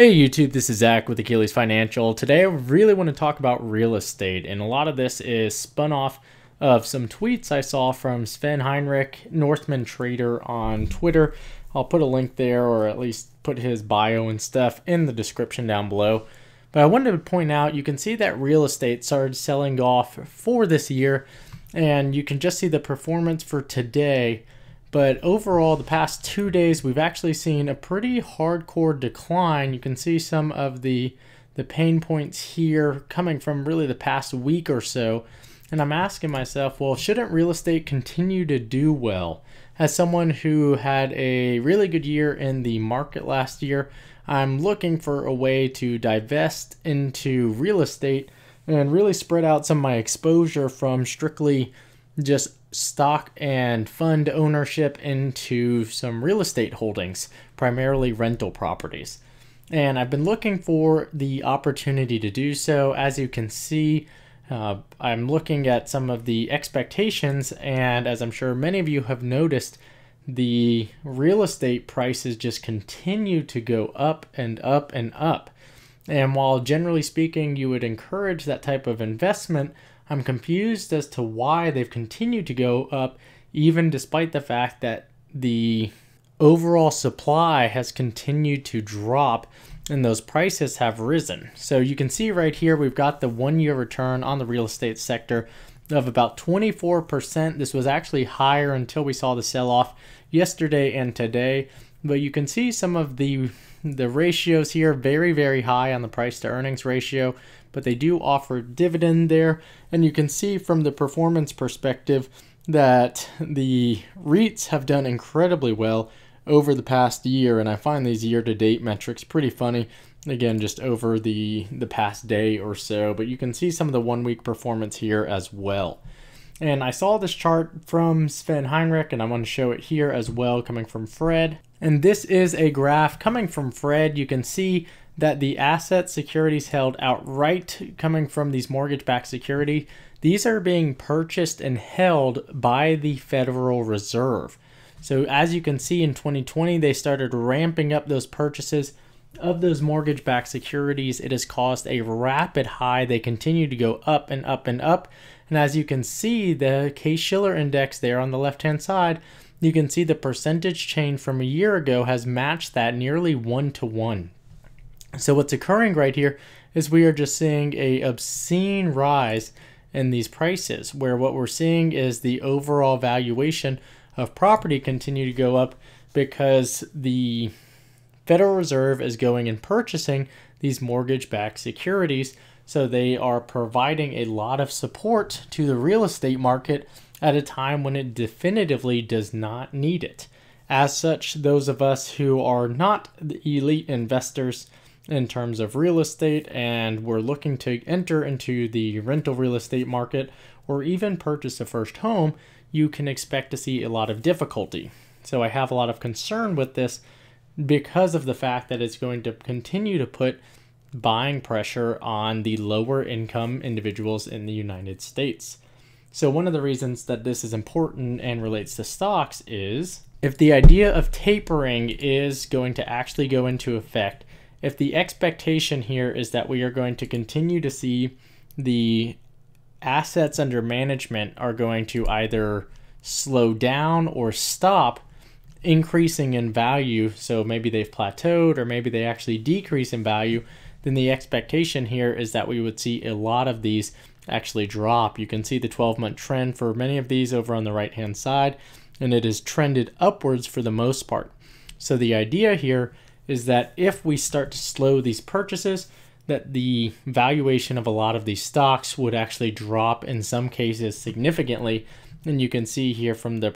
Hey YouTube, this is Zach with Achilles Financial. Today I really want to talk about real estate, and a lot of this is spun off of some tweets I saw from Sven Heinrich, Northman Trader on Twitter. I'll put a link there, or at least put his bio and stuff in the description down below. But I wanted to point out you can see that real estate started selling off for this year, and you can just see the performance for today but overall, the past two days, we've actually seen a pretty hardcore decline. You can see some of the, the pain points here coming from really the past week or so. And I'm asking myself, well, shouldn't real estate continue to do well? As someone who had a really good year in the market last year, I'm looking for a way to divest into real estate and really spread out some of my exposure from strictly just stock and fund ownership into some real estate holdings, primarily rental properties. And I've been looking for the opportunity to do so. As you can see, uh, I'm looking at some of the expectations, and as I'm sure many of you have noticed, the real estate prices just continue to go up and up and up. And while generally speaking, you would encourage that type of investment, I'm confused as to why they've continued to go up, even despite the fact that the overall supply has continued to drop and those prices have risen. So you can see right here, we've got the one year return on the real estate sector of about 24%. This was actually higher until we saw the sell off yesterday and today, but you can see some of the the ratios here very, very high on the price to earnings ratio, but they do offer dividend there. And you can see from the performance perspective that the REITs have done incredibly well over the past year. And I find these year to date metrics pretty funny. Again, just over the, the past day or so, but you can see some of the one week performance here as well. And I saw this chart from Sven Heinrich, and I want to show it here as well, coming from Fred. And this is a graph coming from Fred. You can see that the asset securities held outright coming from these mortgage-backed security, these are being purchased and held by the Federal Reserve. So as you can see in 2020, they started ramping up those purchases of those mortgage backed securities, it has caused a rapid high. They continue to go up and up and up. And as you can see, the Case Shiller index there on the left hand side, you can see the percentage change from a year ago has matched that nearly one to one. So what's occurring right here is we are just seeing a obscene rise in these prices where what we're seeing is the overall valuation of property continue to go up because the Federal Reserve is going and purchasing these mortgage-backed securities. So they are providing a lot of support to the real estate market at a time when it definitively does not need it. As such, those of us who are not elite investors in terms of real estate and we're looking to enter into the rental real estate market or even purchase a first home, you can expect to see a lot of difficulty. So I have a lot of concern with this because of the fact that it's going to continue to put buying pressure on the lower income individuals in the United States. So, one of the reasons that this is important and relates to stocks is if the idea of tapering is going to actually go into effect, if the expectation here is that we are going to continue to see the assets under management are going to either slow down or stop increasing in value, so maybe they've plateaued or maybe they actually decrease in value, then the expectation here is that we would see a lot of these actually drop. You can see the 12 month trend for many of these over on the right hand side, and it has trended upwards for the most part. So the idea here is that if we start to slow these purchases, that the valuation of a lot of these stocks would actually drop in some cases significantly. And you can see here from the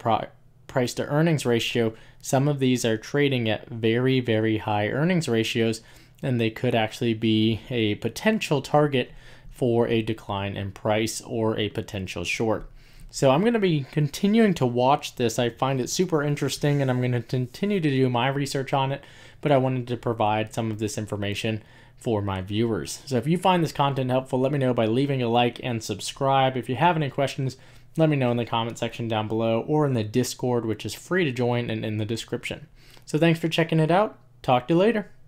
price to earnings ratio, some of these are trading at very, very high earnings ratios, and they could actually be a potential target for a decline in price or a potential short. So I'm going to be continuing to watch this. I find it super interesting and I'm going to continue to do my research on it, but I wanted to provide some of this information for my viewers. So if you find this content helpful, let me know by leaving a like and subscribe. If you have any questions, let me know in the comment section down below or in the Discord, which is free to join and in the description. So thanks for checking it out. Talk to you later.